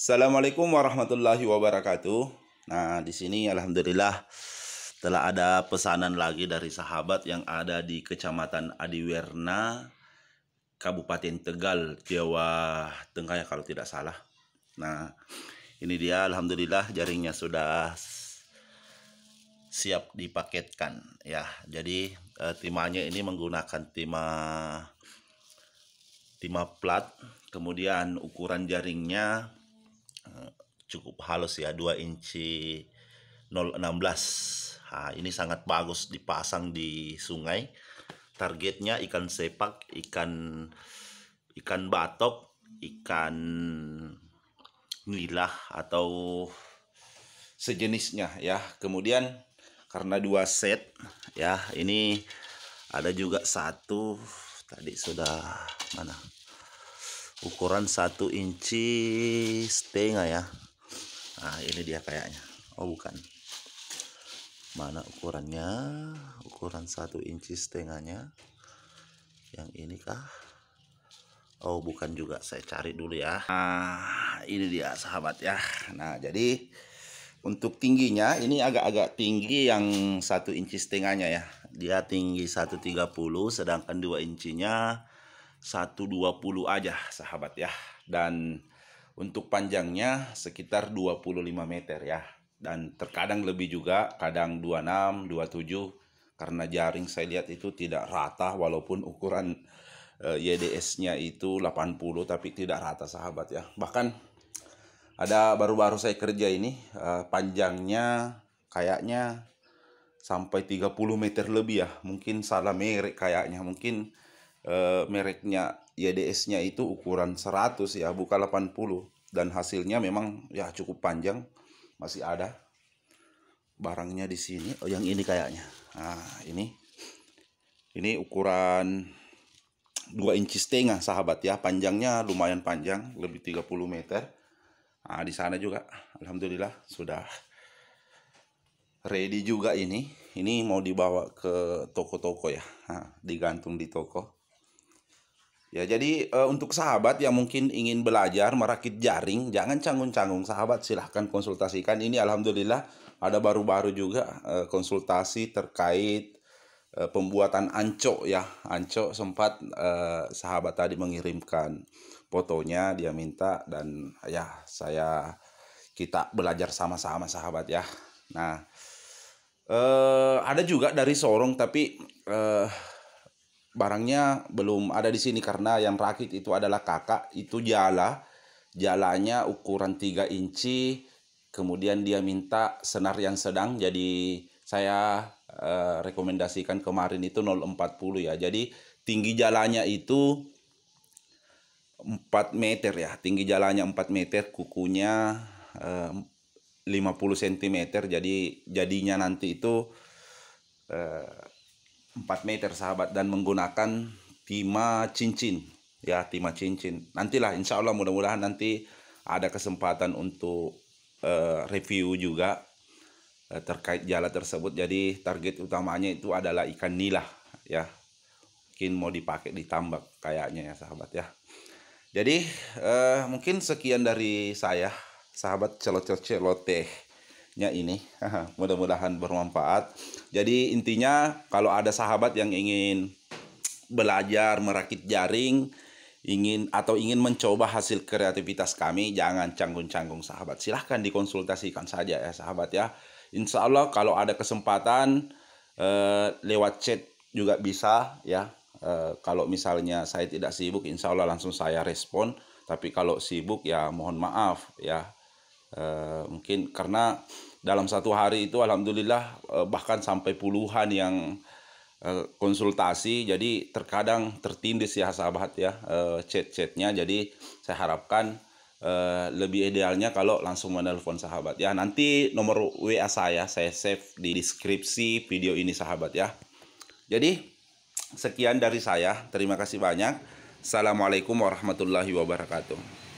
Assalamualaikum warahmatullahi wabarakatuh. Nah, di sini alhamdulillah telah ada pesanan lagi dari sahabat yang ada di Kecamatan Adiwerna, Kabupaten Tegal, Jawa Tengah ya kalau tidak salah. Nah, ini dia alhamdulillah jaringnya sudah siap dipaketkan ya jadi eh, timahnya ini menggunakan timah timah plat kemudian ukuran jaringnya cukup halus ya 2 inci 016 nah, ini sangat bagus dipasang di sungai targetnya ikan sepak ikan ikan batok ikan nilah atau sejenisnya ya kemudian karena dua set ya ini ada juga satu tadi sudah mana ukuran satu inci setengah ya nah ini dia kayaknya oh bukan mana ukurannya ukuran satu inci setengahnya yang ini kah oh bukan juga saya cari dulu ya nah ini dia sahabat ya nah jadi untuk tingginya ini agak-agak tinggi yang satu inci setengahnya ya dia tinggi 130 sedangkan dua incinya 120 aja sahabat ya. Dan untuk panjangnya sekitar 25 meter ya. Dan terkadang lebih juga, kadang 26, 27 karena jaring saya lihat itu tidak rata walaupun ukuran eh, YDS-nya itu 80 tapi tidak rata sahabat ya. Bahkan ada baru-baru saya kerja ini eh, panjangnya kayaknya sampai 30 meter lebih ya. Mungkin salah merek kayaknya, mungkin e, mereknya YDS-nya itu ukuran 100 ya, bukan 80 dan hasilnya memang ya cukup panjang masih ada barangnya di sini. Oh, yang ini kayaknya. Nah, ini ini ukuran 2 inci setengah sahabat ya panjangnya lumayan panjang lebih 30 meter nah, di sana juga Alhamdulillah sudah ready juga ini ini mau dibawa ke toko-toko ya nah, digantung di toko Ya jadi e, untuk sahabat yang mungkin ingin belajar merakit jaring jangan canggung-canggung sahabat silahkan konsultasikan ini alhamdulillah ada baru-baru juga e, konsultasi terkait e, pembuatan anco ya anco sempat e, sahabat tadi mengirimkan fotonya dia minta dan ya saya kita belajar sama-sama sahabat ya nah e, ada juga dari Sorong tapi e, barangnya belum ada di sini karena yang rakit itu adalah kakak itu jala jalanya ukuran 3 inci kemudian dia minta senar yang sedang jadi saya eh, rekomendasikan kemarin itu 040 ya jadi tinggi jalannya itu 4 meter ya tinggi jalannya 4 meter kukunya eh, 50 cm jadi jadinya nanti itu eh, 4 meter sahabat dan menggunakan timah cincin ya timah cincin nantilah insya Allah mudah-mudahan nanti ada kesempatan untuk uh, review juga uh, terkait jala tersebut jadi target utamanya itu adalah ikan nila ya mungkin mau dipakai ditambak kayaknya ya sahabat ya jadi uh, mungkin sekian dari saya sahabat celoteh celoteh nya ini. Mudah-mudahan bermanfaat. Jadi intinya kalau ada sahabat yang ingin belajar merakit jaring, ingin atau ingin mencoba hasil kreativitas kami, jangan canggung-canggung sahabat. Silahkan dikonsultasikan saja ya sahabat ya. Insya Allah kalau ada kesempatan eh, lewat chat juga bisa ya. Eh, kalau misalnya saya tidak sibuk, insya Allah langsung saya respon. Tapi kalau sibuk ya mohon maaf ya Eh, mungkin karena dalam satu hari itu alhamdulillah uh, bahkan sampai puluhan yang uh, konsultasi jadi terkadang tertindis ya sahabat ya chat-chatnya jadi saya harapkan lebih idealnya kalau langsung menelpon sahabat ya nanti nomor WA saya saya save di deskripsi video ini sahabat ya jadi sekian dari saya terima kasih banyak Assalamualaikum warahmatullahi wabarakatuh